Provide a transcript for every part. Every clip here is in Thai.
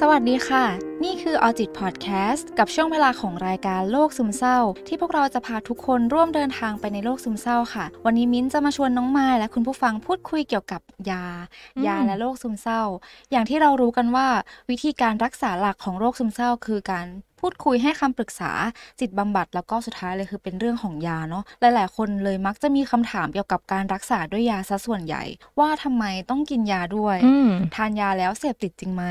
สวัสดีค่ะ นี่คือออจิตพอดแคสต์กับช่วงเวลาของรายการโลกซึมเศร้า ที่พวกเราจะพาทุกคนร่วมเดินทางไปในโลกซึมเศร้าค่ะ วันนี้มิ้นจะมาชวนน้องไม้และคุณผู้ฟังพูดคุยเกี่ยวกับยา ยาและโรคซึมเศร้า อย่างที่เรารู้กันว่า วิธีการรักษาหลักของโรคซึมเศร้าคือการพูดคุยให้คำปรึกษาจิตบำบัดแล้วก็สุดท้ายเลยคือเป็นเรื่องของยาเนาะหลายๆคนเลยมักจะมีคำถามเกี่ยวกับการรักษาด้วยยาซะส่วนใหญ่ ว่าทำไมต้องกินยาด้วย ทานยาแล้วเสพติดจริงไหม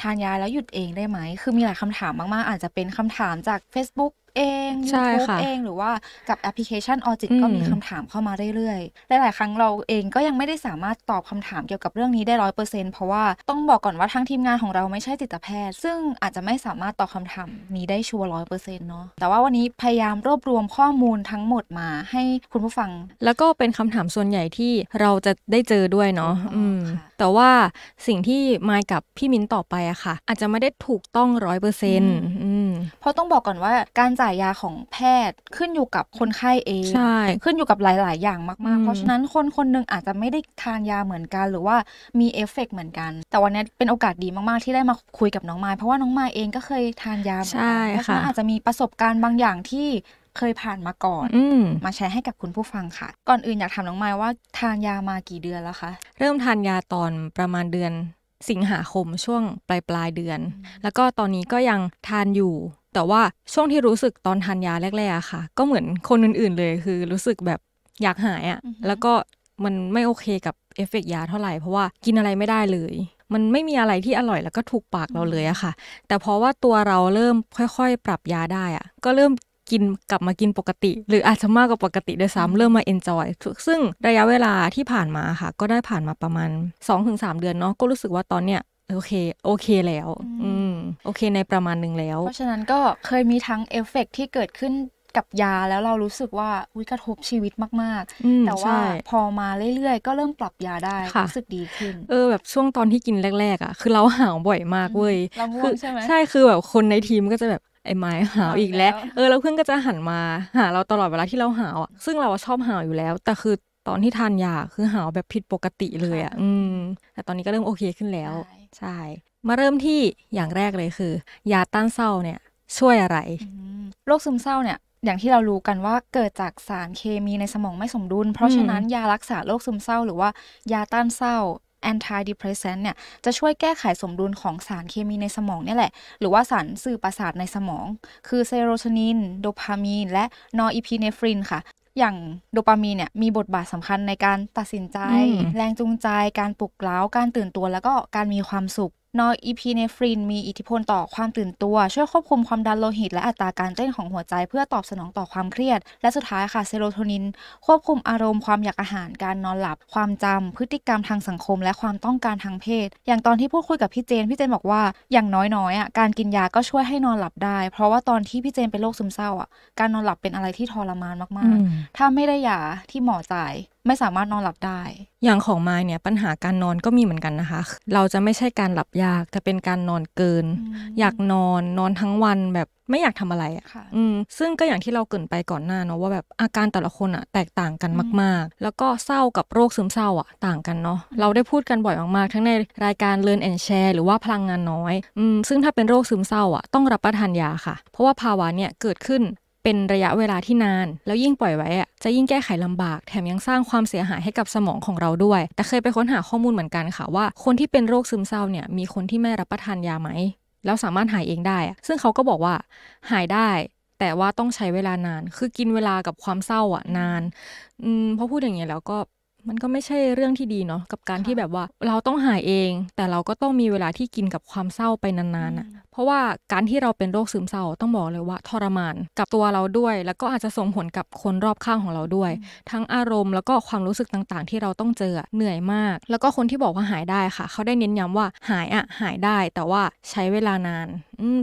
ทานยาแล้วหยุดเองได้ไหม คือมีหลายคำถามมากๆ อาจจะเป็นคำถามจาก Facebook เองยูทูบเองหรือว่ากับแอปพลิเคชันออจิตก็มีคำถามเข้ามาเรื่อยๆหลาย ๆ ครั้งเราเองก็ยังไม่ได้สามารถตอบคำถามเกี่ยวกับเรื่องนี้ได้ร้อยเปอร์เซ็นต์เพราะว่าต้องบอกก่อนว่าทั้งทีมงานของเราไม่ใช่จิตแพทย์ ซึ่งอาจจะไม่สามารถตอบคาถามนี้ได้ชัวร์ร้อยเปอร์เซ็นต์เนาะแต่ว่าวันนี้พยายามรวบรวมข้อมูลทั้งหมดมาให้คุณผู้ฟัง แล้วก็เป็นคำถามส่วนใหญ่ที่เราจะได้เจอด้วยเนาะแต่ว่าสิ่งที่มากับพี่มิ้นต่อไปอะค่ะอาจจะไม่ได้ถูกต้องร้อยเปอร์เซ็นต์เพราะต้องบอกก่อนว่าการจ่ายยาของแพทย์ขึ้นอยู่กับคนไข้เองใช่ขึ้นอยู่กับหลายๆ อย่างมากๆ เพราะฉะนั้นคนคนนึงอาจจะไม่ได้ทานยาเหมือนกันหรือว่ามีเอฟเฟกเหมือนกัน แต่วันนี้เป็นโอกาสดีมากๆ ที่ได้มาคุยกับน้องไม้เพราะว่าน้องไม้เองก็เคยทานยาเหมือนกันเพราะฉะนั้นอาจจะมีประสบการณ์บางอย่างที่เคยผ่านมาก่อนอมมาแชร์ให้กับคุณผู้ฟังค่ะ ก่อนอื่นอยากถามน้องไม้ว่าทานยามากี่เดือนแล้วคะ เริ่มทานยาตอนประมาณเดือน สิงหาคมช่วงปลายปลายเดือน แล้วก็ตอนนี้ก็ยังทานอยู่แต่ว่าช่วงที่รู้สึกตอนทานยาแรกๆค่ะ ก็เหมือนคนอื่นๆเลยคือรู้สึกแบบอยากหายอะแล้วก็มันไม่โอเคกับเอฟเฟกยาเท่าไหร่ เพราะว่ากินอะไรไม่ได้เลย มันไม่มีอะไรที่อร่อยแล้วก็ถูกปากเราเลยอะค่ะ แต่เพราะว่าตัวเราเริ่มค่อยๆ ปรับยาได้อะก็เริ่มกินกลับมากินปกติ หรืออาจจะมากกว่าปกติด้วยซ้ำเริ่มมาเอนจอยซึ่งระยะเวลาที่ผ่านมาค่ะ ก็ได้ผ่านมาประมาณ2-3เดือนเนาะก็รู้สึกว่าตอนเนี้ยโอเค โอเคแล้วอืมโอเคในประมาณหนึ่งแล้ว เพราะฉะนั้นก็เคยมีทั้งเอฟเฟกที่เกิดขึ้นกับยาแล้วเรารู้สึกว่าวิกระทบชีวิตมาก ๆ แต่ว่าพอมาเรื่อย ๆ ก็เริ่มปรับยาได้ รู้สึกดีขึ้น เออ แบบช่วงตอนที่กินแรก ๆ อ่ะ คือเราหาวบ่อยมากเว้ยคือใช่ไหมใช่คือแบบคนในทีมก็จะแบบ ไอ้ไม้หาวอีกแล้ว เออแล้วเพื่อนก็จะหันมาหาเราตลอดเวลาที่เราหาวอ่ะซึ่งเราชอบหาวอยู่แล้ว แต่คือตอนที่ทานยาคือหาวแบบผิดปกติเลยอะ่ะอืมแต่ตอนนี้ก็เริ่มโอเคขึ้นแล้ว ใช่ มาเริ่มที่อย่างแรกเลยคือ ยาต้านเศร้าเนี่ยช่วยอะไรโรคซึมเศร้าเนี่ยอย่างที่เรารู้กันว่าเกิดจากสารเคมีในสมองไม่สมดุล เพราะฉะนั้นยารักษาโรคซึมเศร้าหรือว่ายาต้านเศร้า antidepressant เนี่ยจะช่วยแก้ไขสมดุลของสารเคมีในสมองนี่แหละ หรือว่าสารสื่อประสาทในสมอง คือเซโรโทนิน โดพามีนและนอร์อีพีเนฟรินค่ะอย่างโดปามีนเนี่ย มีบทบาทสำคัญในการตัดสินใจ แรงจูงใจการปลุกเร้าการตื่นตัวแล้วก็การมีความสุขนออีพีเนฟริน มีอิทธิพลต่อความตื่นตัว ช่วยควบคุมความดันโลหิต และอัตราการเต้นของหัวใจเพื่อตอบสนองต่อความเครียด และสุดท้ายค่ะเซโรโทนิน ควบคุมอารมณ์ความอยากอาหาร การนอนหลับความจำ พฤติกรรมทางสังคม และความต้องการทางเพศ อย่างตอนที่พูดคุยกับพี่เจนพี่เจนบอกว่าอย่างน้อยๆอ่ะการกินยาก็ช่วยให้นอนหลับได้ เพราะว่าตอนที่พี่เจนเป็นโรคซึมเศร้าอ่ะการนอนหลับเป็นอะไรที่ทรมานมากๆ ถ้าไม่ได้ยาที่หมอจ่ายไม่สามารถนอนหลับได้ อย่างของไม้เนี่ยปัญหาการนอนก็มีเหมือนกันนะคะ เราจะไม่ใช่การหลับยาก แต่เป็นการนอนเกิน อยากนอนนอนทั้งวันแบบไม่อยากทำอะไรอะ่ะอืมซึ่งก็อย่างที่เราเกินไปก่อนหน้าเนาะว่าแบบอาการแต่ละคนอะ่ะแตกต่างกันมากๆ แล้วก็เศร้ากับโรคซึมเศร้าอะ่ะ ต่างกันเนาะเราได้พูดกันบ่อยมากๆทั้งในรายการเลิร์นแอนแชร์หรือว่าพลังงานน้อยอืมซึ่งถ้าเป็นโรคซึมเศร้าอะ่ะต้องรับประทานยาค่ะเพราะว่าภาวะเนี่ยเกิดขึ้นเป็นระยะเวลาที่นาน แล้วยิ่งปล่อยไว้อะจะยิ่งแก้ไขลำบากแถมยังสร้างความเสียหายให้กับสมองของเราด้วย แต่เคยไปค้นหาข้อมูลเหมือนกันค่ะว่าคนที่เป็นโรคซึมเศร้าเนี่ยมีคนที่ไม่รับประทานยาไหมแล้วสามารถหายเองได้ ซึ่งเขาก็บอกว่า หายได้แต่ว่าต้องใช้เวลานาน คือกินเวลากับความเศร้าอ่ะนานอืมพอพูดอย่างเงี้ยแล้วก็มันก็ไม่ใช่เรื่องที่ดี เนาะกับการที่แบบว่าเราต้องหายเอง แต่เราก็ต้องมีเวลาที่กินกับความเศร้าไปนานๆอ่ะเพราะว่าการที่เราเป็นโรคซึมเศร้าต้องบอกเลยว่าทรมานกับตัวเราด้วย แล้วก็อาจจะส่งผลกับคนรอบข้างของเราด้วย ทั้งอารมณ์แล้วก็ความรู้สึกต่างๆ ที่เราต้องเจอเหนื่อยมาก แล้วก็คนที่บอกว่าหายได้ค่ะเขาได้เน้นย้ำว่าหายอ่ะหายได้แต่ว่าใช้เวลานาน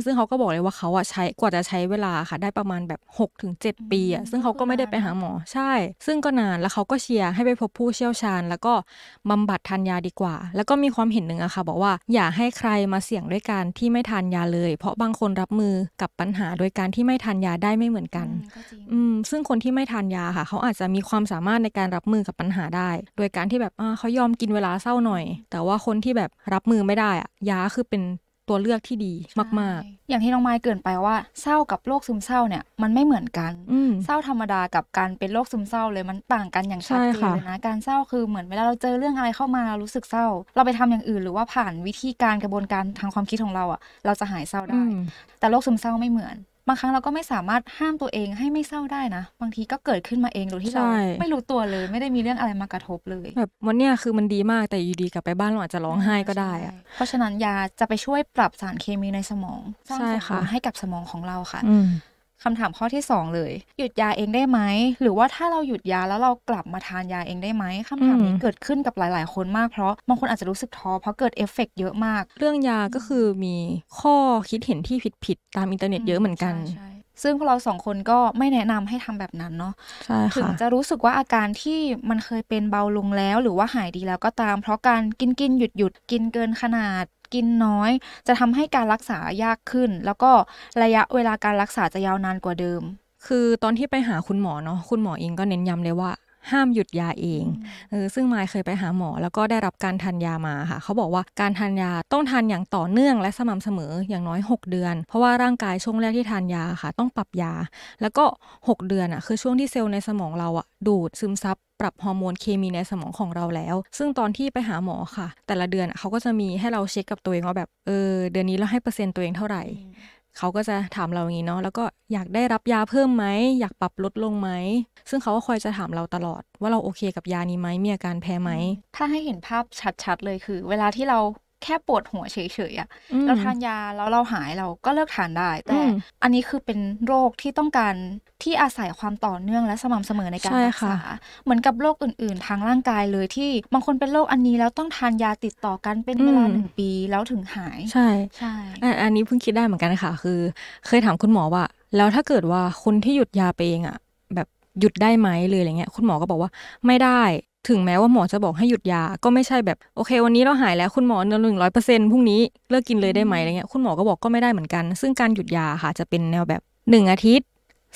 ซึ่งเขาก็บอกเลยว่าเขาอ่ะใช้กว่าจะใช้เวลาค่ะได้ประมาณแบบ 6-7ปีอ่ะซึ่งเขาก็ไม่ได้ไปหาหมอใช่ ซึ่งก็นานแล้วเขาก็เชียร์ให้ไปพบผูู้้เชี่ยวชาญแล้วก็บำบัดทานยาดีกว่า แล้วก็มีความเห็นหนึ่งอะค่ะบอกว่าอย่าให้ใครมาเสี่ยงด้วยการที่ไม่ทานยาเลย เพราะบางคนรับมือกับปัญหาโดยการที่ไม่ทานยาได้ไม่เหมือนกัน อืมซึ่งคนที่ไม่ทานยาค่ะเขาอาจจะมีความสามารถในการรับมือกับปัญหาได้โดยการที่แบบเขายอมกินเวลาเศร้าหน่อย แต่ว่าคนที่แบบรับมือไม่ได้อะยาคือเป็นตัวเลือกที่ดีมากๆ อย่างที่น้องไม้เกินไปว่า เศร้ากับโรคซึมเศร้าเนี่ย มันไม่เหมือนกันเศร้าธรรมดากับการเป็นโรคซึมเศร้าเลยมันต่างกันอย่างชัดเจนเลยนะการเศร้าคือเหมือนเวลาเราเจอเรื่องอะไรเข้ามาเรารู้สึกเศร้า เราไปทำอย่างอื่นหรือว่าผ่านวิธีการกระบวนการทางความคิดของเราอะ่ะ เราจะหายเศร้าได้ แต่โรคซึมเศร้าไม่เหมือนบางครั้งเราก็ไม่สามารถห้ามตัวเองให้ไม่เศร้าได้นะ บางทีก็เกิดขึ้นมาเองโดยที่เรา ไม่รู้ตัวเลย ไม่ได้มีเรื่องอะไรมากระทบเลยแบบวันเนี้ยคือมันดีมากแต่อยู่ดีกลับไปบ้านเราอาจจะร้องไห้ก็ได้อะเพราะฉะนั้นยาจะไปช่วยปรับสารเคมีในสมองสร้างสมดุลให้กับสมองของเราค่ะคำถามข้อที่ 2 เลย หยุดยาเองได้ไหม หรือว่าถ้าเราหยุดยาแล้วเรากลับมาทานยาเองได้ไหมคำถามนี้เกิดขึ้นกับหลาย ๆคนมาก เพราะบางคนอาจจะรู้สึกท้อเพราะเกิดเอฟเฟกเยอะมาก เรื่องยาก็คือมีข้อคิดเห็นที่ผิดๆตามอินเทอร์เน็ตเยอะเหมือนกัน ซึ่งพวกเราสองคนก็ไม่แนะนำให้ทำแบบนั้นเนาะถึงจะรู้สึกว่าอาการที่มันเคยเป็นเบาลงแล้วหรือว่าหายดีแล้วก็ตามเพราะการกินกินหยุดหยุดกินเกินขนาดกินน้อยจะทำให้การรักษายากขึ้น แล้วก็ระยะเวลาการรักษาจะยาวนานกว่าเดิม คือตอนที่ไปหาคุณหมอเนาะคุณหมอเองก็เน้นย้ำเลยว่าห้ามหยุดยาเองเออซึ่งไมค์เคยไปหาหมอ แล้วก็ได้รับการทานยามาค่ะ เขาบอกว่าการทานยาต้องทานอย่างต่อเนื่องและสม่ำเสมออย่างน้อย 6 เดือน เพราะว่าร่างกายช่วงแรกที่ทานยาค่ะ ต้องปรับยา แล้วก็ 6 เดือนอ่ะ คือช่วงที่เซลล์ในสมองเราอ่ะดูดซึมซับปรับฮอร์โมนเคมีในสมองของเราแล้ว ซึ่งตอนที่ไปหาหมอค่ะ แต่ละเดือนเขาก็จะมีให้เราเช็คกับตัวเองว่าแบบเออเดือนนี้เราให้เปอร์เซ็นต์ตัวเองเท่าไหร่เขาก็จะถามเราอย่างนี้เนาะแล้วก็อยากได้รับยาเพิ่มไหม อยากปรับลดลงไหม ซึ่งเขาก็คอยจะถามเราตลอด ว่าเราโอเคกับยานี้ไหมมีอาการแพ้ไหม ถ้าให้เห็นภาพชัดๆ เลยคือเวลาที่เราแค่ปวดหัวเฉยๆอะเราทานยาแล้วเราหายเราก็เลิกทานได้ แต่อันนี้คือเป็นโรคที่ต้องการที่อาศัยความต่อเนื่องและสม่ำเสมอในการรักษาเหมือนกับโรคอื่นๆ ทางร่างกายเลยที่บางคนเป็นโรคอันนี้แล้วต้องทานยาติดต่อกันเป็นเวลาหนึ่งปีแล้วถึงหาย ใช่ใช่อันนี้เพิ่งคิดได้เหมือนกันค่ะ คือเคยถามคุณหมอว่า แล้วถ้าเกิดว่าคนที่หยุดยาไปเองอ่ะ แบบหยุดได้ไหมเลยอะไรเงี้ย คุณหมอก็บอกว่าไม่ได้ถึงแม้ว่าหมอจะบอกให้หยุดยา ก็ไม่ใช่แบบ โอเค วันนี้เราหายแล้วคุณหมอนอหนึ่งร้อยเปอร์เซ็นต์พรุ่งนี้ เลิกกินเลยได้ไหมอะไรเงี้ยคุณหมอก็บอกก็ไม่ได้เหมือนกัน ซึ่งการหยุดยาค่ะจะเป็นแนวแบบหนึ่งอาทิตย์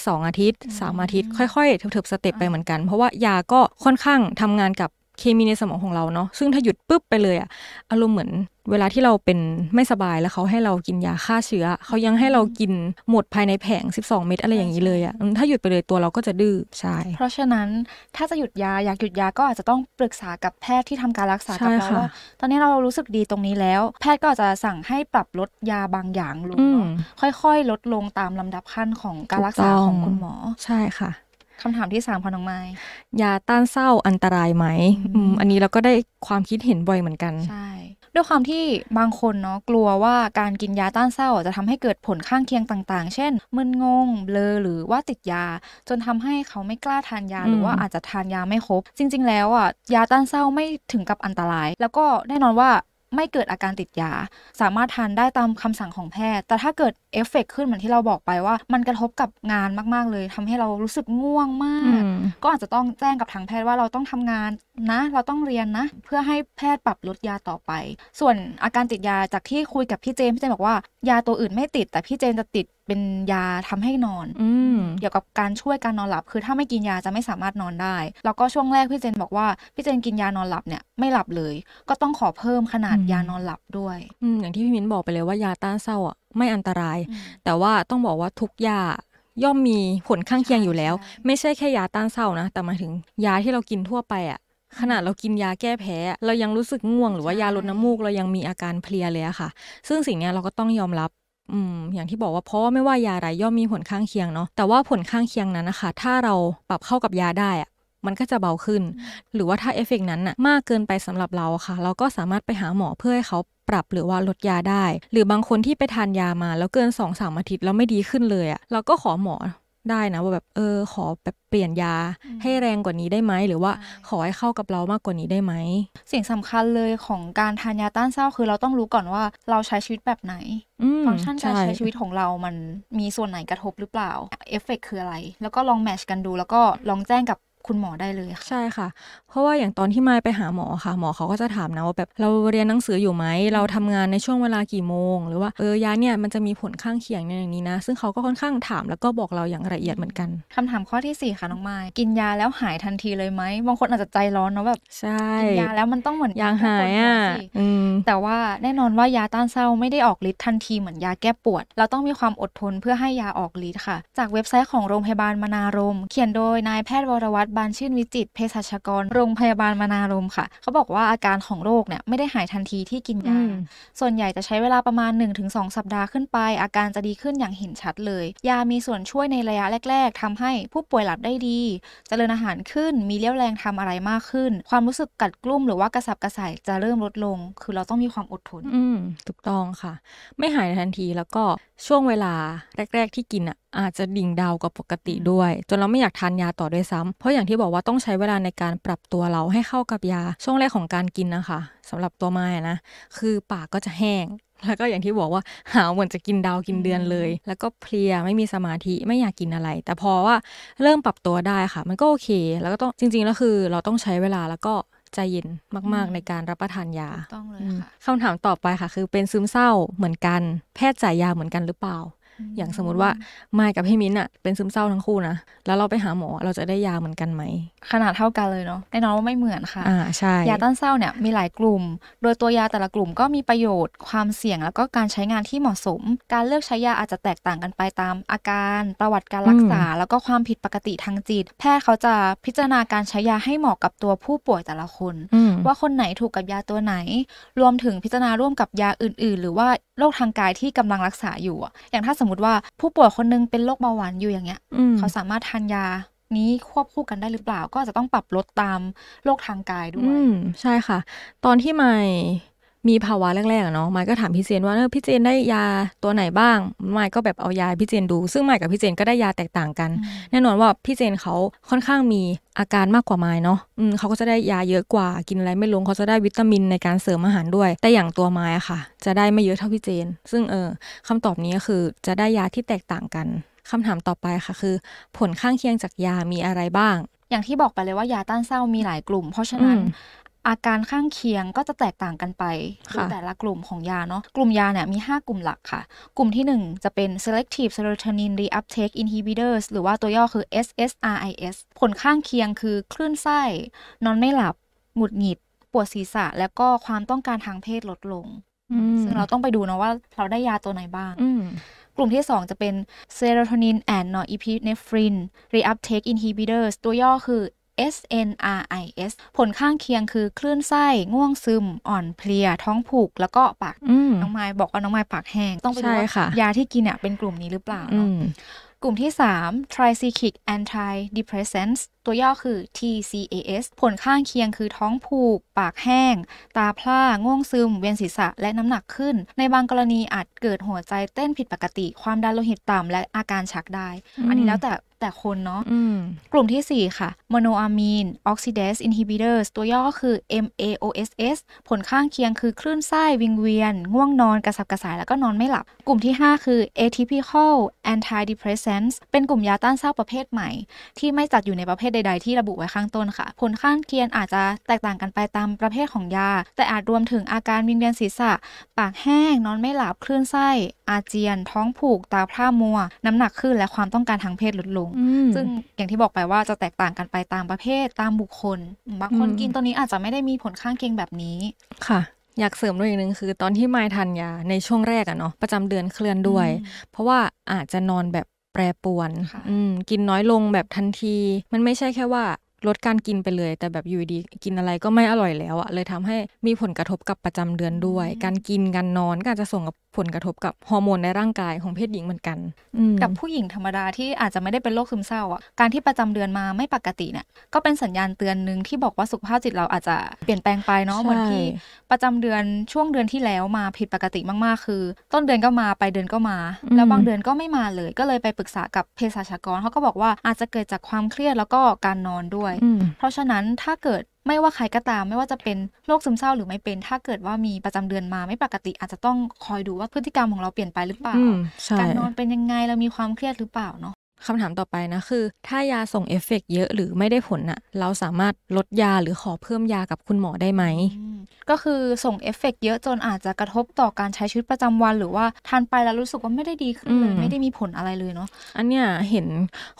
สองอาทิตย์สามอาทิตย์ค่อยๆเถิบๆสเต็ปไปเหมือนกัน เพราะว่ายาก็ค่อนข้างทำงานกับเคมีในสมองของเราเนาะซึ่งถ้าหยุดปุ๊บไปเลยอะอารมณ์เหมือนเวลาที่เราเป็นไม่สบายแล้วเขาให้เรากินยาฆ่าเชื้อเขายังให้เรากินหมดภายในแผง 12 เม็ดอะไรอย่างนี้เลยอะถ้าหยุดไปเลยตัวเราก็จะดื้อใช่เพราะฉะนั้นถ้าจะหยุดยาอยากหยุดยาก็อาจจะต้องปรึกษากับแพทย์ที่ทำการรักษากับเราว่าตอนนี้เรารู้สึกดีตรงนี้แล้ว แพทย์ก็อาจจะสั่งให้ปรับลดยาบางอย่างลงค่อย ๆ ลดลงตามลำดับขั้นของการรักษาของคุณหมอ ใช่ค่ะคำถามที่สามพอน้องไม้ยาต้านเศร้าอันตรายไหมอืมอันนี้เราก็ได้ความคิดเห็นบ่อยเหมือนกันใช่ ด้วยความที่บางคนเนาะกลัวว่าการกินยาต้านเศร้าจะทำให้เกิดผลข้างเคียงต่าง ๆ เช่นมึนงงเบลอหรือว่าติดยา จนทำให้เขาไม่กล้าทานยา หรือว่าอาจจะทานยาไม่ครบ จริง ๆ แล้วอ่ะยาต้านเศร้าไม่ถึงกับอันตราย แล้วก็แน่นอนว่าไม่เกิดอาการติดยา สามารถทานได้ตามคำสั่งของแพทย์ แต่ถ้าเกิดเอฟเฟกขึ้นเหมือนที่เราบอกไปว่า มันกระทบกับงานมาก ๆ เลยทำให้เรารู้สึกง่วงมาก ก็อาจจะต้องแจ้งกับทางแพทย์ว่าเราต้องทำงานนะเราต้องเรียนนะ เพื่อให้แพทย์ปรับลดยาต่อไป ส่วนอาการติดยาจากที่คุยกับพี่เจมพี่เจมบอกว่ายาตัวอื่นไม่ติดแต่พี่เจมจะติดเป็นยาทำให้นอนอเกี่ยวกับการช่วยการนอนหลับคือถ้าไม่กินยาจะไม่สามารถนอนได้ แล้วก็ช่วงแรกพี่เจนบอกว่า พี่เจนกินยานอนหลับเนี่ย ไม่หลับเลย ก็ต้องขอเพิ่มขนาดยานอนหลับด้วยออย่างที่พี่มิ้นบอกไปเลยว่ายาต้านเศร้าอ่ะไม่อันตราย แต่ว่าต้องบอกว่าทุกยา ย่อมมีผลข้างเคียงอยู่แล้ว ไม่ใช่แค่ยาต้านเศร้านะแต่มาถึงยาที่เรากินทั่วไปอ่ะขนาดเรากินยาแก้แพ้ เรายังรู้สึกง่วงหรือว่ายาลดน้ำมูกเรายังมีอาการเพลียเลยอะค่ะ ซึ่งสิ่งนี้เราก็ต้องยอมรับอืมอย่างที่บอกว่าเพราะว่าไม่ว่ายาอะไรย่อมมีผลข้างเคียงเนาะแต่ว่าผลข้างเคียงนั้นนะคะถ้าเราปรับเข้ากับยาได้อะมันก็จะเบาขึ้น หรือว่าถ้าเอฟเฟกนั้นอะมากเกินไปสำหรับเราค่ะ เราก็สามารถไปหาหมอเพื่อให้เขาปรับหรือว่าลดยาได้ หรือบางคนที่ไปทานยามา แล้วเกิน2อสาอาทิตย์แล้วไม่ดีขึ้นเลยอะะเราก็ขอหมอได้นะว่าแบบเออขอแบบเปลี่ยนยาให้แรงกว่านี้ได้ไหม หรือว่าขอให้เข้ากับเรามากกว่านี้ได้ไหมสิ่งสำคัญเลยของการทานยาต้านเศร้าคือเราต้องรู้ก่อนว่าเราใช้ชีวิตแบบไหนฟังก์ชันการใช้ชีวิตของเรามันมีส่วนไหนกระทบหรือเปล่าเอฟเฟกคืออะไร แล้วก็ลองแมชกันดูแล้วก็ลองแจ้งกับคุณหมอได้เลยใช่ค่ะ เพราะว่าอย่างตอนที่มายไปหาหมอค่ะ หมอเขาก็จะถามนะว่าแบบเราเรียนหนังสืออยู่ไหมเราทำงานในช่วงเวลากี่โมง หรือว่าเออยาเนี่ยมันจะมีผลข้างเคียงในอย่างนี้นะซึ่งเขาก็ค่อนข้างถามแล้วก็บอกเราอย่างละเอียดเหมือนกัน คำถามข้อที่ 4 ค่ะน้องมายกินยาแล้วหายทันทีเลยไหมบางคนอาจจะใจร้อนเนาะแบบใช่กินยาแล้วมันต้องเหมือนยางหายอ่ะแต่ว่าแน่นอนว่ายาต้านเศร้าไม่ได้ออกฤทธิ์ทันทีเหมือนยาแก้ปวด เราต้องมีความอดทนเพื่อให้ยาออกฤทธิ์ค่ะ จากเว็บไซต์ของโรงพยาบาลมนารมเขียนโดยนายแพทย์วรวัตรบาลชื่นวิจิตเภสัชกรโรงพยาบาลมนารมค่ะ เขาบอกว่าอาการของโรคเนี่ยไม่ได้หายทันทีที่กินยา ส่วนใหญ่จะใช้เวลาประมาณ 1-2 สัปดาห์ขึ้นไป อาการจะดีขึ้นอย่างเห็นชัดเลย ยามีส่วนช่วยในระยะแรกๆ ทำให้ผู้ป่วยหลับได้ดีจเจริญอาหารขึ้น มีเลี้ยวแรงทำอะไรมากขึ้น ความรู้สึกกัดกลุ่มหรือว่ากระสับกระส่ายจะเริ่มลดลง คือเราต้องมีความอดทนอืถูกต้องค่ะ ไม่หายทันทีแล้วก็ช่วงเวลาแรก ๆที่กินอะอาจจะดิ่งดาวกว่าปกติด้วย จนเราไม่อยากทานยาต่อด้วยซ้ำเพราะอย่างที่บอกว่าต้องใช้เวลาในการปรับตัวเราให้เข้ากับยาช่วงแรกของการกินนะคะ สำหรับตัวไม้นะ คือปากก็จะแห้ง แล้วก็อย่างที่บอกว่า หาเหมือนจะกินดาวกินเดือนเลย แล้วก็เพลียไม่มีสมาธิไม่อยากกินอะไร แต่พอว่าเริ่มปรับตัวได้ค่ะมันก็โอเค แล้วก็ต้องจริงๆแล้วคือ เราต้องใช้เวลาแล้วก็ใจเย็นมากๆในการรับประทานยาต้องเลยค่ะคำถามต่อไปค่ะ คือเป็นซึมเศร้าเหมือนกัน แพทย์จ่ายยาเหมือนกันหรือเปล่าอย่างสมมติว่าไม่กับพี่มิ้นอะเป็นซึมเศร้าทั้งคู่นะ แล้วเราไปหาหมอ เราจะได้ยาเหมือนกันไหม ขนาดเท่ากันเลยเนาะแน่นอนว่าไม่เหมือนค่ะอ่าใช่ยาต้านเศร้าเนี่ยมีหลายกลุ่ม โดยตัวยาแต่ละกลุ่มก็มีประโยชน์ความเสี่ยงแล้วก็การใช้งานที่เหมาะสม การเลือกใช้ยาอาจจะแตกต่างกันไปตามอาการประวัติการรักษา แล้วก็ความผิดปกติทางจิต แพทย์เขาจะพิจารณาการใช้ยาให้เหมาะกับตัวผู้ป่วยแต่ละคนว่าคนไหนถูกกับยาตัวไหน รวมถึงพิจารณาร่วมกับยาอื่นๆ หรือว่าโรคทางกายที่กำลังรักษาอยู่อย่างถ้ามมติว่าผู้ป่วยคนนึงเป็นโรคเบาหวานอยู่อย่างเงี้ยเขาสามารถทานยานี้ควบคู่กันได้หรือเปล่า ก็จะต้องปรับลดตามโรคทางกายด้วย ใช่ค่ะ ตอนที่ไม่มีภาวะแรกๆ เนาะไมค์ก็ถามพี่เจนว่าเออพี่เจนได้ยาตัวไหนบ้างไมค์ก็แบบเอายาพี่เจนดู ซึ่งไมค์กับพี่เจนก็ได้ยาแตกต่างกัน แน่นอนว่าพี่เจนเขาค่อนข้างมีอาการมากกว่าไมค์เนาะเขาก็จะได้ยาเยอะกว่ากินอะไรไม่ลงเขาจะได้วิตามินในการเสริมอาหารด้วย แต่อย่างตัวไมค์ค่ะ จะได้ไม่เยอะเท่าพี่เจน ซึ่งเออคำตอบนี้ก็คือจะได้ยาที่แตกต่างกันคำถามต่อไปค่ะ คือ ผลข้างเคียงจากยา มีอะไรบ้าง อย่างที่บอกไปเลยว่ายาต้านเศร้ามีหลายกลุ่ม เพราะฉะนั้นอาการข้างเคียงก็จะแตกต่างกันไปคือแต่ละกลุ่มของยาเนาะ กลุ่มยาเนี่ยมี 5 กลุ่มหลักค่ะ กลุ่มที่ 1 จะเป็น selective serotonin reuptake inhibitors หรือว่าตัวย่อคือ SSRIs ผลข้างเคียงคือคลื่นไส้ นอนไม่หลับ หงุดหงิด ปวดศีรษะ แล้วก็ความต้องการทางเพศลดลง ซึ่งเราต้องไปดูนะว่าเราได้ยาตัวไหนบ้างกลุ่มที่2จะเป็น serotonin and norepinephrine reuptake inhibitors ตัวย่อคือ SNRIS ผลข้างเคียงคือคลื่นไส้ ง่วงซึม อ่อนเพลีย ท้องผูก แล้วก็ปาก น้องไม้บอกว่าน้องไม้ปากแห้ง ต้องไปดูว่ายาที่กินเนี่ย เป็นกลุ่มนี้หรือเปล่าเนาะกลุ่มที่ 3 tricyclic antidepressants ตัวย่อคือ TCAS ผลข้างเคียงคือท้องผูก ปากแห้ง ตาพร่า ง่วงซึม เวียนศีรษะและน้ำหนักขึ้น ในบางกรณีอาจเกิดหัวใจเต้นผิดปกติความดันโลหิตต่ำและอาการชักได้อันนี้แล้วแต่แต่คนเนาะกลุ่มที่ 4 ค่ะโมโนอะมีนออกซิเดสอินฮิบิเตอร์ตัวย่อคือ MAOSS ผลข้างเคียงคือคลื่นไส้ วิงเวียน ง่วงนอน กระสับกระส่ายแล้วก็นอนไม่หลับ กลุ่มที่ 5 คือ atypical antidepressants เป็นกลุ่มยาต้านเศร้าประเภทใหม่ ที่ไม่จัดอยู่ในประเภทใดๆ ที่ระบุไว้ข้างต้นค่ะ ผลข้างเคียงอาจจะแตกต่างกันไปตามประเภทของยา แต่อาจรวมถึงอาการวิงเวียนศีรษะ ปากแห้ง นอนไม่หลับคลื่นไส้ อาเจียน ท้องผูกตาพร่ามัวน้ำหนักขึ้นและความต้องการทางเพศลดลงซึ่งอย่างที่บอกไปว่าจะแตกต่างกันไปตามประเภทตามบุคคลบางคนกินตัวนี้อาจจะไม่ได้มีผลข้างเคียงแบบนี้ค่ะ อยากเสริมด้วยอีกนึงคือตอนที่ไม่ทันยาในช่วงแรกอะเนาะประจำเดือนเคลื่อนด้วย เพราะว่าอาจจะนอนแบบแปรปวนกินน้อยลงแบบทันที มันไม่ใช่แค่ว่าลดการกินไปเลย แต่แบบอยู่ดีกินอะไรก็ไม่อร่อยแล้วอะเลย ทำให้มีผลกระทบกับประจำเดือนด้วย การกินการนอนก็อาจจะส่งกับผลกระทบกับฮอร์โมนในร่างกายของเพศหญิงเหมือนกัน กับผู้หญิงธรรมดาที่อาจจะไม่ได้เป็นโรคซึมเศร้าอ่ะการที่ประจำเดือนมาไม่ปกติเนี่ยก็เป็นสัญญาณเตือนหนึ่งที่บอกว่าสุขภาพจิตเราอาจจะเปลี่ยนแปลงไปเนาะเหมือนที่ประจำเดือนช่วงเดือนที่แล้วมาผิดปกติมากๆ คือ ต้นเดือนก็มาไปเดือนก็มาแล้วบางเดือนก็ไม่มาเลย ก็เลยไปปรึกษากับเภสัชกรเขาก็บอกว่าอาจจะเกิดจากความเครียดแล้วก็การนอนด้วย เพราะฉะนั้นถ้าเกิดไม่ว่าใครก็ตามไม่ว่าจะเป็นโรคซึมเศร้าหรือไม่เป็น ถ้าเกิดว่ามีประจำเดือนมาไม่ปกติ อาจจะต้องคอยดูว่าพฤติกรรมของเราเปลี่ยนไปหรือเปล่าการนอนเป็นยังไงเรามีความเครียดหรือเปล่าเนาะคำถามต่อไปนะคือ ถ้ายาส่งเอฟเฟกเยอะหรือไม่ได้ผลน่ะ เราสามารถลดยาหรือขอเพิ่มยากับคุณหมอได้ไหมก็คือส่งเอฟเฟกเยอะจนอาจจะกระทบต่อการใช้ชีวิตประจำวัน หรือว่าทานไปแล้วรู้สึกว่าไม่ได้ดีขึ้นเลยไม่ได้มีผลอะไรเลยเนาะอันเนี้ยเห็น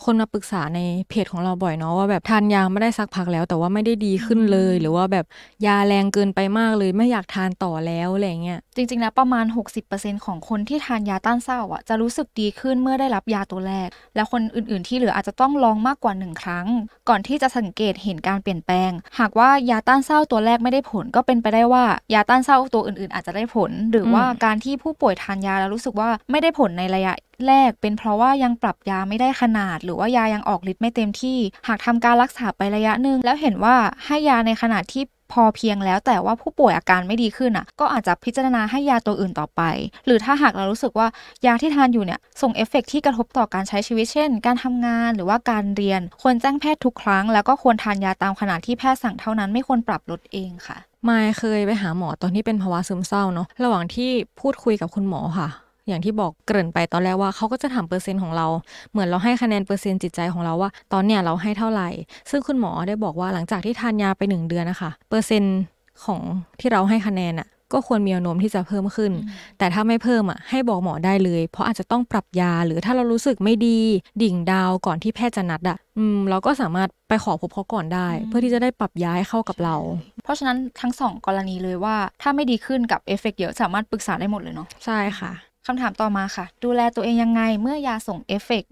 คนมาปรึกษาในเพจของเราบ่อยเนาะว่าแบบทานยาไม่ได้สักพักแล้ว แต่ว่าไม่ได้ดีขึ้นเลย หรือว่าแบบยาแรงเกินไปมากเลยไม่อยากทานต่อแล้วอะไรเงี้ยจริงๆ แล้วประมาณ 60%ของคนที่ทานยาต้านเศร้าอ่ะจะรู้สึกดีขึ้นเมื่อได้รับยาตัวแรกแล้วคนอื่นๆที่เหลืออาจจะต้องลองมากกว่า 1 ครั้ง ก่อนที่จะสังเกตเห็นการเปลี่ยนแปลง หากว่ายาต้านเศร้าตัวแรกไม่ได้ผล ก็เป็นไปได้ว่ายาต้านเศร้าตัวอื่นๆอาจจะได้ผล หรือว่าการที่ผู้ป่วยทานยาแล้วรู้สึกว่าไม่ได้ผลในระยะแรกเป็นเพราะว่ายังปรับยาไม่ได้ขนาด หรือว่ายายังออกฤทธิ์ไม่เต็มที่ หากทำการรักษาไประยะหนึ่งแล้วเห็นว่าให้ยาในขนาดที่พอเพียงแล้วแต่ว่าผู้ป่วยอาการไม่ดีขึ้นอ่ะก็อาจจะพิจารณาให้ยาตัวอื่นต่อไป หรือถ้าหากเรารู้สึกว่ายาที่ทานอยู่เนี่ย ส่งเอฟเฟกที่กระทบต่อการใช้ชีวิตเช่น การทำงานหรือว่าการเรียนควรแจ้งแพทย์ทุกครั้ง แล้วก็ควรทานยาตามขนาดที่แพทย์สั่งเท่านั้นไม่ควรปรับลดเองค่ะไม่เคยไปหาหมอตอนที่เป็นภาวะซึมเศร้าเนาะระหว่างที่พูดคุยกับคุณหมอค่ะอย่างที่บอกเกริ่นไปตอนแรกว่าเขาก็จะถามเปอร์เซ็นต์ของเราเหมือนเราให้คะแนนเปอร์เซ็นต์จิตใจของเราว่า ตอนเนี้ยเราให้เท่าไหร่ ซึ่งคุณหมอได้บอกว่าหลังจากที่ทานยาไป 1 เดือนนะคะเปอร์เซ็นต์ของที่เราให้คะแนนอะก็ควรมีอนุนมที่จะเพิ่มขึ้น แต่ถ้าไม่เพิ่มอ่ะให้บอกหมอได้เลย เพราะอาจจะต้องปรับยาหรือถ้าเรารู้สึกไม่ดีดิ่งดาวก่อนที่แพทย์จะนัดอ่ะอืมเราก็สามารถไปขอพบเขาก่อนได้ เพื่อที่จะได้ปรับย้ายเข้ากับเรา เพราะฉะนั้นทั้งสองกรณีเลยว่า ถ้าไม่ดีขึ้นกับเอฟเฟกเยอะสามารถปรึกษาได้หมดเลยเนาะใช่ค่ะคำถามต่อมาค่ะ ดูแลตัวเองยังไงเมื่อยาส่งเอฟเฟกต์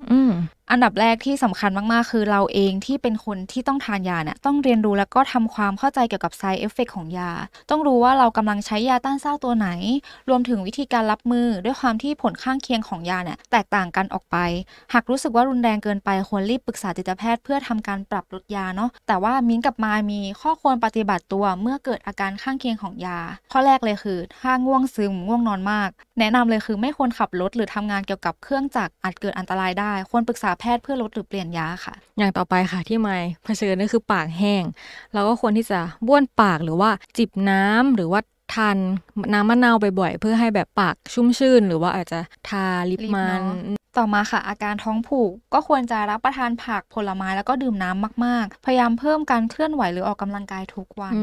อันดับแรกที่สำคัญมากๆ คือเราเองที่เป็นคนที่ต้องทานยาเนี่ยต้องเรียนรู้แล้วก็ทำความเข้าใจเกี่ยวกับไซเอฟเฟกของยา ต้องรู้ว่าเรากำลังใช้ยาต้านเศร้าตัวไหน รวมถึงวิธีการรับมือด้วยความที่ผลข้างเคียงของยาเนี่ยแตกต่างกันออกไป หากรู้สึกว่ารุนแรงเกินไปควรรีบปรึกษาจิตแพทย์ เพื่อทำการปรับลดยาเนาะแต่ว่ามิ้นกับมามีข้อควรปฏิบัติตัวเมื่อเกิดอาการข้างเคียงของยาข้อแรกเลยคือถ้าง่วงซึมง่วงนอนมาก แนะนำเลยคือไม่ควรขับรถหรือทำงานเกี่ยวกับเครื่องจักรอาจเกิดอันตรายได้ควรปรึกษาแพทย์เพื่อลดหรือเปลี่ยนยาค่ะ อย่างต่อไปค่ะที่ไม่เผชิญนั่นคือปากแห้งเราก็ควรที่จะบ้วนปากหรือว่าจิบน้ำหรือว่าทานน้ำมะนาวบ่อยๆเพื่อให้แบบปากชุ่มชื่นหรือว่าอาจจะทาลิปมันต่อมาค่ะ อาการท้องผูกก็ควรจะรับประทานผักผลไม้แล้วก็ดื่มน้ำมากๆ พยายามเพิ่มการเคลื่อนไหวหรือออกกำลังกายทุกวัน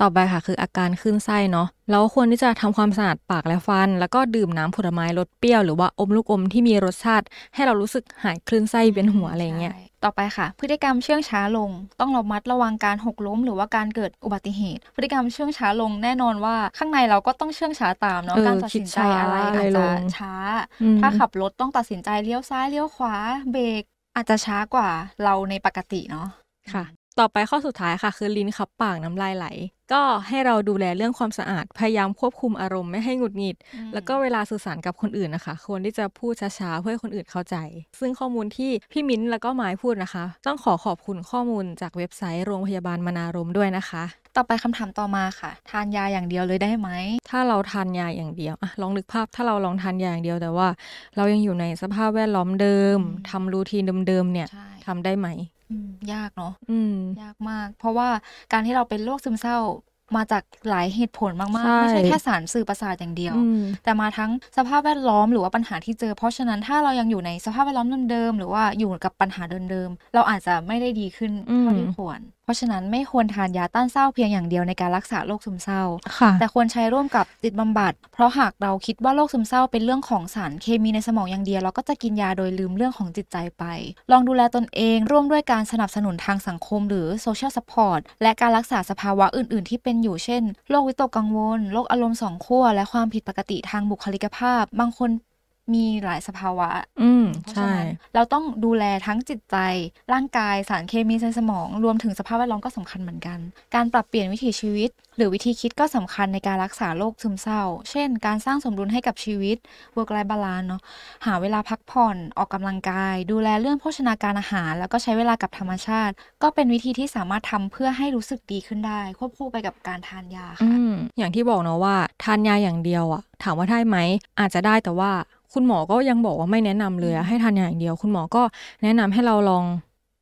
ต่อไปค่ะ คืออาการขึ้นไส้เนาะเราควรที่จะทำความสะอาดปากและฟัน แล้วก็ดื่มน้ำผลไม้รสเปรี้ยวหรือว่าอมลูกอมที่มีรสชาติ ให้เรารู้สึกหายคลื่นไส้เวียนหัวอะไรเงี้ยต่อไปค่ะ พฤติกรรมเชื่องช้าลงต้องระมัดระวังการหกล้ม หรือว่าการเกิดอุบัติเหตุ พฤติกรรมเชื่องช้าลงแน่นอนว่าข้างในเราก็ต้องเชื่องช้าตามเนาะการตัดสินใจอะไรอาจจะช้าถ้า ขับรถต้องตัดสินใจเลี้ยวซ้ายเลี้ยวขวาเบรกอาจจะช้ากว่าเราในปกติเนาะค่ะต่อไปข้อสุดท้ายค่ะคือลิ้นขับปากน้ำลายไหล ก็ให้เราดูแลเรื่องความสะอาดพยายามควบคุมอารมณ์ไม่ให้หงุดหงิด แล้วก็เวลาสื่อสารกับคนอื่นนะคะ ควรที่จะพูดช้าๆเพื่อคนอื่นเข้าใจ ซึ่งข้อมูลที่พี่มิ้นแล้วก็หมายพูดนะคะ ต้องขอขอบคุณข้อมูลจากเว็บไซต์โรงพยาบาลมนารมด้วยนะคะต่อไปคำถามต่อมาค่ะ ทานยาอย่างเดียวเลยได้ไหม ถ้าเราทานยาอย่างเดียวอะลองนึกภาพถ้าเราลองทานยาอย่างเดียวแต่ว่า เรายังอยู่ในสภาพแวดล้อมเดิม ทำรูทีนเดิมๆเนี่ยทำได้ไหมยากเนาะยากมาก เพราะว่าการที่เราเป็นโรคซึมเศร้ามาจากหลายเหตุผลมากๆไม่ใช่แค่สารสื่อประสาทอย่างเดียว แต่มาทั้งสภาพแวดล้อมหรือว่าปัญหาที่เจอ เพราะฉะนั้นถ้าเรายังอยู่ในสภาพแวดล้อมเดิมๆหรือว่าอยู่กับปัญหาเดิมๆเราอาจจะไม่ได้ดีขึ้นเท่าที่ควรเพราะฉะนั้นไม่ควรทานยาต้านเศร้าเพียงอย่างเดียวในการรักษาโรคซึมเศร้า แต่ควรใช้ร่วมกับจิตบำบัด เพราะหากเราคิดว่าโรคซึมเศร้าเป็นเรื่องของสารเคมีในสมองอย่างเดียวเราก็จะกินยาโดยลืมเรื่องของจิตใจไป ลองดูแลตนเอง ร่วมด้วยการสนับสนุนทางสังคมหรือโซเชียลสปอร์ตและการรักษาสภาวะอื่น ๆ ที่เป็นอยู่เช่นโรควิตกกังวลโรคอารมณ์สองขั้วและความผิดปกติทางบุคลิกภาพ บางคนมีหลายสภาวะ อืมใช่ เราต้องดูแลทั้งจิตใจ ร่างกายสารเคมีในสมองรวมถึงสภาพแวดล้อมก็สำคัญเหมือนกัน การปรับเปลี่ยนวิถีชีวิต หรือวิธีคิดก็สำคัญในการรักษาโรคซึมเศร้า เช่น การสร้างสมดุลให้กับชีวิต work life balance เนาะหาเวลาพักผ่อนออกกำลังกาย ดูแลเรื่องโภชนาการอาหาร แล้วก็ใช้เวลากับธรรมชาติ ก็เป็นวิธีที่สามารถทำเพื่อให้รู้สึกดีขึ้นได้ ควบคู่ไปกับการทานยาค่ะอย่างที่บอกเนาะว่า ทานยาอย่างเดียวอะถามว่าได้ไหมอาจจะได้แต่ว่าคุณหมอก็ยังบอกว่าไม่แนะนำเลยให้ทานอย่างเดียว คุณหมอก็แนะนำให้เราลอง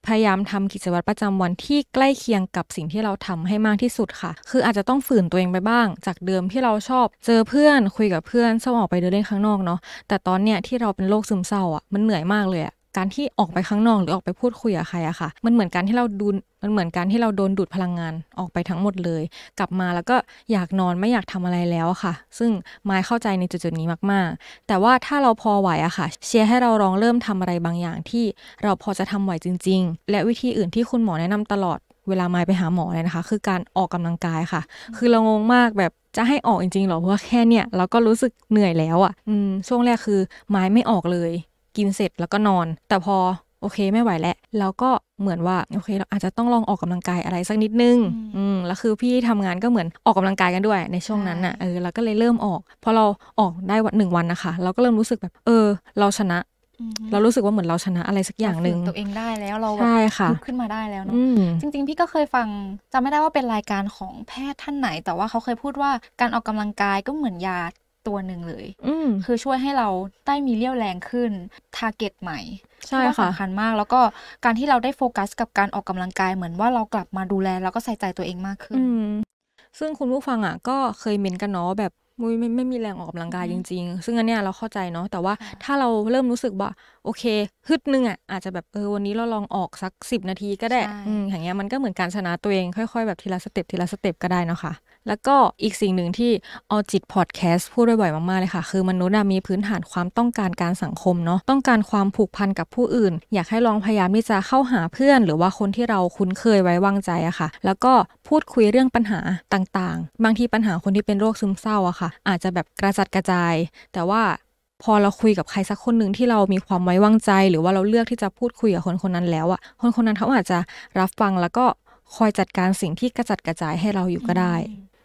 พยายามทำกิจวัตรประจำวันที่ใกล้เคียงกับสิ่งที่เราทำให้มากที่สุดค่ะ คืออาจจะต้องฝืนตัวเองไปบ้าง จากเดิมที่เราชอบ เจอเพื่อนคุยกับเพื่อนสอบออกไปเดินเล่นข้างนอกเนาะ แต่ตอนเนี้ยที่เราเป็นโรคซึมเศร้าอะ่ะมันเหนื่อยมากเลยอะ่ะการที่ออกไปข้างนอกหรือออกไปพูดคุยกับใครอะค่ะ มันเหมือนการที่เราดูมันเหมือนการที่เราโดนดูดพลังงานออกไปทั้งหมดเลย กลับมาแล้วก็อยากนอนไม่อยากทำอะไรแล้วค่ะ ซึ่งไม่เข้าใจในจุดๆนี้มาก ๆ แต่ว่าถ้าเราพอไหวอะค่ะ เชียร์ให้เราลองเริ่มทำอะไรบางอย่างที่เราพอจะทำไหวจริง ๆ และวิธีอื่นที่คุณหมอแนะนำตลอดเวลาไม่ไปหาหมอเลยนะคะ คือการออกกำลังกายค่ะ คือเรางงมากแบบจะให้ออกจริงๆหรอเพราะแค่เนี่ยเราก็รู้สึกเหนื่อยแล้วอะ่ะช่วงแรกคือไม้ไม่ออกเลยกินเสร็จแล้วก็นอนแต่พอโอเคไม่ไหวแล้วแล้วก็เหมือนว่าโอเคเราอาจจะต้องลองออกกำลังกายอะไรสักนิดนึงอืมแล้วคือพี่ทำงานก็เหมือนออกกำลังกายกันด้วย ในช่วงนั้นอ่ะเออเราก็เลยเริ่มออกพอเราออกได้วันหนึ่งวันนะคะ เราก็เริ่มรู้สึกแบบเออ เราชนะ เรารู้สึกว่าเหมือนเราชนะอะไรสักอย่างหนึ่งตัวเองได้แล้วเราใช่ค่ะขึ้นมาได้แล้วเนาะจริง ๆ พี่ก็เคยฟังจำไม่ได้ว่าเป็นรายการของแพทย์ท่านไหน แต่ว่าเขาเคยพูดว่าการออกกำลังกายก็เหมือนยาตัวหนึ่งเลยคือช่วยให้เราได้มีเรี่ยวแรงขึ้นทาร์เก็ตใหม่ใช่ค่ะสำคัญมาก แล้วก็การที่เราได้โฟกัสกับการออกกำลังกายเหมือนว่าเรากลับมาดูแลแล้วก็ใส่ใจตัวเองมากขึ้นซึ่งคุณผู้ฟังอ่ะ ก็เคยเมนกันเนาะแบบมุ้ยไม่ไม่มีแรงออกกำลังกายจริง ๆ ซึ่งอันเนี้ยเราเข้าใจเนาะแต่ว่าถ้าเราเริ่มรู้สึกว่า โอเคฮึดนึงอ่ะอาจจะแบบเออวันนี้เราลองออกสักสิบนาทีก็ได้อย่างเงี้ยมันก็เหมือนการชนะตัวเองค่อย ๆ แบบทีละสเต็ปทีละสเต็ปก็ได้นะคะแล้วก็อีกสิ่งหนึ่งที่ออจิตพอดแคสต์พูดบ่อยๆมาก ๆ เลยค่ะ คือ มนุษย์มีพื้นฐานความต้องการการสังคมเนาะต้องการความผูกพันกับผู้อื่น อยากให้ลองพยายามที่จะเข้าหาเพื่อน หรือว่าคนที่เราคุ้นเคยไว้วางใจอะค่ะ แล้วก็พูดคุยเรื่องปัญหาต่าง ๆ บางทีปัญหาคนที่เป็นโรคซึมเศร้าอะค่ะ อาจจะแบบกระจัดกระจาย แต่ว่าพอเราคุยกับใครสักคนหนึ่งที่เรามีความไว้วางใจ หรือว่าเราเลือกที่จะพูดคุยกับคนคนนั้นแล้วอะคนคนนั้นเขาอาจจะรับฟังแล้วก็คอยจัดการสิ่งที่กระจัดกระจายให้เราอยู่ก็ได้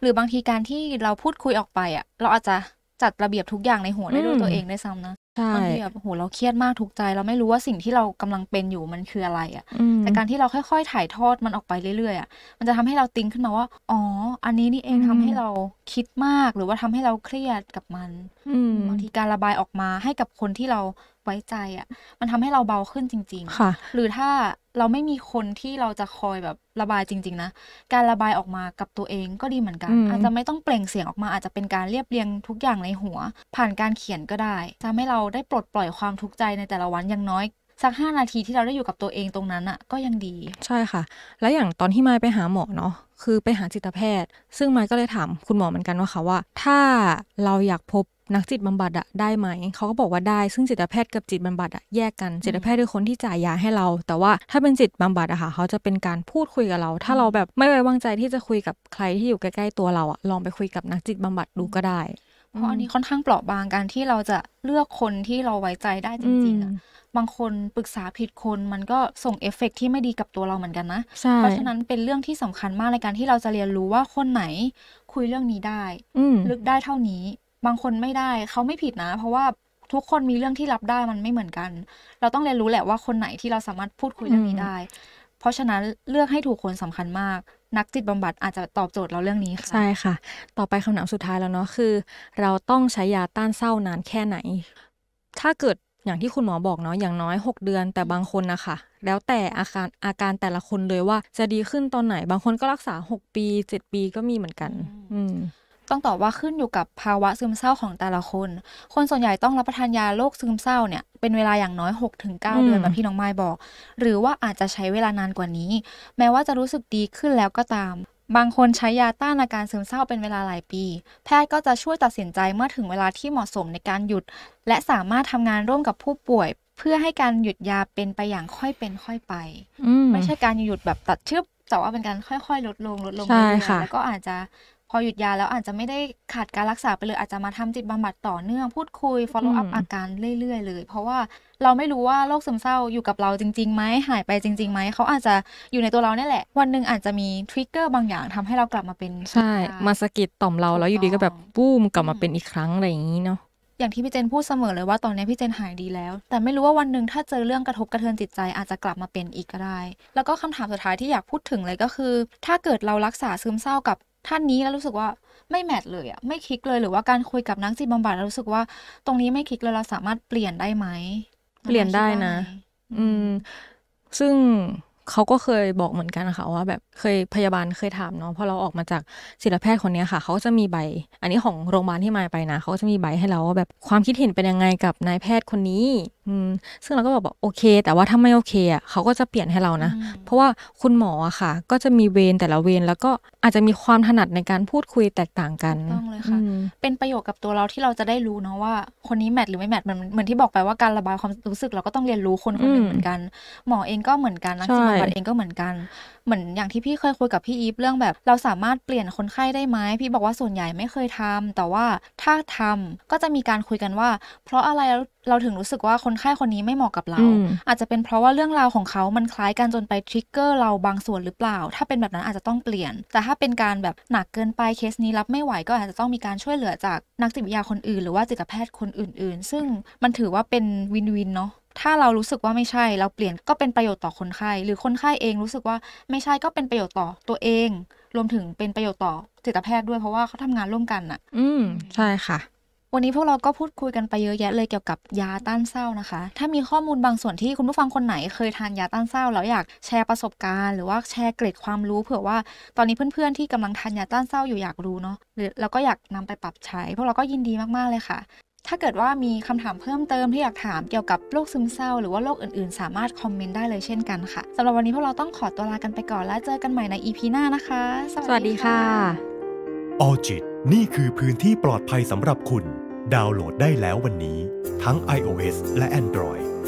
หรือบางทีการที่เราพูดคุยออกไปอ่ะเราอาจจะจัดระเบียบทุกอย่างในหัวได้ด้วยตัวเองได้ซ้ำนะบางทีแบบโหเราเครียดมากทุกใจ เราไม่รู้ว่าสิ่งที่เรากำลังเป็นอยู่มันคืออะไรอะแต่การที่เราค่อย ๆถ่ายทอดมันออกไปเรื่อยๆอะมันจะทำให้เราติ้งขึ้นมาว่าอ๋ออันนี้นี่เองทำให้เราคิดมากหรือว่าทำให้เราเครียดกับมันอบางทีการระบายออกมาให้กับคนที่เราไว้ใจอะมันทำให้เราเบาขึ้นจริงค่ะๆหรือถ้าเราไม่มีคนที่เราจะคอยแบบระบายจริง ๆ นะการระบายออกมากับตัวเองก็ดีเหมือนกันอาจจะไม่ต้องเปล่งเสียงออกมาอาจจะเป็นการเรียบเรียงทุกอย่างในหัว ผ่านการเขียนก็ได้ทะให้เราเราได้ปลดปล่อยความทุกข์ใจในแต่ละวันอย่างน้อย สักห้านาทีที่เราได้อยู่กับตัวเองตรงนั้นอะก็ยังดี ใช่ค่ะ แล้วอย่างตอนที่มาไปหาหมอเนาะคือไปหาจิตแพทย์ ซึ่งมาก็เลยถามคุณหมอเหมือนกันว่าค่ะว่า ถ้าเราอยากพบนักจิตบำบัดอะได้ไหมเขาก็บอกว่าได้ซึ่งจิตแพทย์กับจิตบำบัดอะแยกกันจิตแพทย์คือคนที่จ่ายยาให้เรา แต่ว่าถ้าเป็นจิตบำบัดอะค่ะเขาจะเป็นการพูดคุยกับเรา ถ้าเราแบบไม่ไว้วางใจที่จะคุยกับใครที่อยู่ใกล้ๆตัวเราอะลองไปคุยกับนักจิตบำบัดดูก็ได้เพราะอันนี้ค่อนข้างเปราะบางการที่เราจะเลือกคนที่เราไว้ใจได้จริงๆอ่ะบางคนปรึกษาผิดคนมันก็ส่งเอฟเฟกที่ไม่ดีกับตัวเราเหมือนกันนะ เพราะฉะนั้นเป็นเรื่องที่สำคัญมากในการที่เราจะเรียนรู้ว่าคนไหนคุยเรื่องนี้ได้ ลึกได้เท่านี้ บางคนไม่ได้เขาไม่ผิดนะ เพราะว่าทุกคนมีเรื่องที่รับได้มันไม่เหมือนกัน เราต้องเรียนรู้แหละว่าคนไหนที่เราสามารถพูดคุยเรื่องนี้ได้ เพราะฉะนั้นเลือกให้ถูกคนสำคัญมากนักจิตบำบัดอาจจะตอบโจทย์เราเรื่องนี้ค่ะใช่ค่ะ ต่อไปคำถามสุดท้ายแล้วเนาะคือ เราต้องใช้ยาต้านเศร้านานแค่ไหน ถ้าเกิดอย่างที่คุณหมอบอกเนาะอย่างน้อย 6 เดือน แต่บางคนนะคะแล้วแต่อาการอาการแต่ละคนเลยว่า จะดีขึ้นตอนไหน บางคนก็รักษา 6 ปี 7 ปีก็มีเหมือนกัน อืมต้องตอบว่าขึ้นอยู่กับภาวะซึมเศร้าของแต่ละคน คนส่วนใหญ่ต้องรับประทานยาโรคซึมเศร้าเนี่ยเป็นเวลาอย่างน้อย6-9เดือนแบบพี่น้องไม้บอก หรือว่าอาจจะใช้เวลานานกว่านี้แม้ว่าจะรู้สึกดีขึ้นแล้วก็ตาม บางคนใช้ยาต้านอาการซึมเศร้าเป็นเวลาหลายปี แพทย์ก็จะช่วยตัดสินใจเมื่อถึงเวลาที่เหมาะสมในการหยุด และสามารถทำงานร่วมกับผู้ป่วย เพื่อให้การหยุดยาเป็นไปอย่างค่อยเป็นค่อยไปไม่ใช่การหยุดแบบตัดชึบแต่ว่าเป็นการค่อย ๆ ลดลงลดลงเรื่อยๆแล้วก็อาจจะพอหยุดยาแล้วอาจจะไม่ได้ขาดการรักษาไปเลย อาจจะมาทำจิตบำบัดต่อเนื่องพูดคุย follow up อาการเรื่อยๆ เลย เพราะว่าเราไม่รู้ว่าโรคซึมเศร้าอยู่กับเราจริงๆ ไหมหายไปจริงๆไหมเขาอาจจะอยู่ในตัวเราเนี่ยแหละ วันหนึ่งอาจจะมีทริกเกอร์บางอย่างทำให้เรากลับมาเป็นใช่ มาสกิดต่อมเรา แล้วอยู่ดีก็แบบปบ้มกลับมาเป็นอีกครั้งอะไรอย่างนี้เนาะอย่างที่พี่เจนพูดเสมอเลยว่าตอนนี้พี่เจนหายดีแล้ว แต่ไม่รู้ว่าวันหนึ่งถ้าเจอเรื่องกระทบกระเทือนจิตใจ อาจจะกลับมาเป็นอีกก็ได้ แล้วก็คำถามสุดท้ายที่อยากพูดถึงเลยก็คือถ้าเกิดเรารักษาซึมเศร้ากับท่านนี้แล้วรู้สึกว่าไม่แมทเลยอะไม่คลิกเลยหรือว่าการคุยกับนักจิตบำบัดแล้วรู้สึกว่าตรงนี้ไม่คลิกเลยเราสามารถเปลี่ยนได้ไหมเปลี่ยนได้นะ อืม ซึ่งเขาก็เคยบอกเหมือนกันนะคะว่าแบบเคยพยาบาลเคยถามเนาะพอเราออกมาจากศิลปแพทย์คนนี้ค่ะเขาจะมีใบ อันนี้ของโรงพยาบาลที่มาไปนะเขาจะมีใบให้เราว่าแบบความคิดเห็นเป็นยังไงกับนายแพทย์คนนี้อืมซึ่งเราก็บอกโอเค แต่ว่าถ้าไม่โอเคอ่ะเขาก็จะเปลี่ยนให้เรานะเพราะว่าคุณหมออะค่ะ ก็จะมีเวรแต่ละเวรแล้วก็อาจจะมีความถนัดในการพูดคุยแตกต่างกันต้องเลยค่ะเป็นประโยชน์กับตัวเราที่เราจะได้รู้เนาะว่าคนนี้แมทหรือไม่แมทเหมือนเหมือนที่บอกไปว่าการระบายความรู้สึกเราก็ต้องเรียนรู้คนคนหนึ่งเหมือนกัน หมอเองก็เหมือนกันนักจิตบัตเองก็เหมือนกัน เหมือนอย่างที่พี่เคยคุยกับพี่อีฟเรื่องแบบ เราสามารถเปลี่ยนคนไข้ได้ไหมพี่บอกว่าส่วนใหญ่ไม่เคยทำ แต่ว่าถ้าทำก็จะมีการคุยกันว่า เพราะอะไรเราถึงรู้สึกว่าคนไข้คนนี้ไม่เหมาะกับเรา อาจจะเป็นเพราะว่าเรื่องราวของเขามันคล้ายกันจนไปทริกเกอร์เราบางส่วนหรือเปล่า ถ้าเป็นแบบนั้นอาจจะต้องเปลี่ยน แต่ถ้าเป็นการแบบหนักเกินไปเคสนี้รับไม่ไหวก็อาจจะต้องมีการช่วยเหลือจากนักจิตวิทยาคนอื่นหรือว่าจิตแพทย์คนอื่นๆ ซึ่งมันถือว่าเป็นวินวินเนาะถ้าเรารู้สึกว่าไม่ใช่ เราเปลี่ยนก็เป็นประโยชน์ต่อคนไข้หรือคนไข้เองรู้สึกว่าไม่ใช่ก็เป็นประโยชน์ต่อตัวเองรวมถึงเป็นประโยชน์ต่อจิตแพทย์ด้วยเพราะว่าเขาทำงานร่วมกันอ่ะ อืมใช่ค่ะ วันนี้พวกเราก็พูดคุยกันไปเยอะแยะเลยเกี่ยวกับยาต้านเศร้านะคะ ถ้ามีข้อมูลบางส่วนที่คุณผู้ฟังคนไหนเคยทานยาต้านเศร้า แล้วอยากแชร์ประสบการณ์หรือว่าแชร์เกร็ดความรู้ เผื่อว่าตอนนี้เพื่อนๆที่กำลังทานยาต้านเศร้าอยู่อยากรู้เนาะแล้วก็อยากนำไปปรับใช้พวกเราก็ยินดีมากๆเลยค่ะถ้าเกิดว่ามีคำถามเพิ่มเติมที่อยากถามเกี่ยวกับโรคซึมเศร้าหรือว่าโรคอื่น ๆ สามารถคอมเมนต์ได้เลยเช่นกันค่ะสำหรับวันนี้พวกเราต้องขอตัวลากันไปก่อน แล้วเจอกันใหม่ใน EP หน้านะคะ สวัสดีค่ะ ออจิต นี่คือพื้นที่ปลอดภัยสำหรับคุณ ดาวน์โหลดได้แล้ววันนี้ ทั้ง iOS และ Android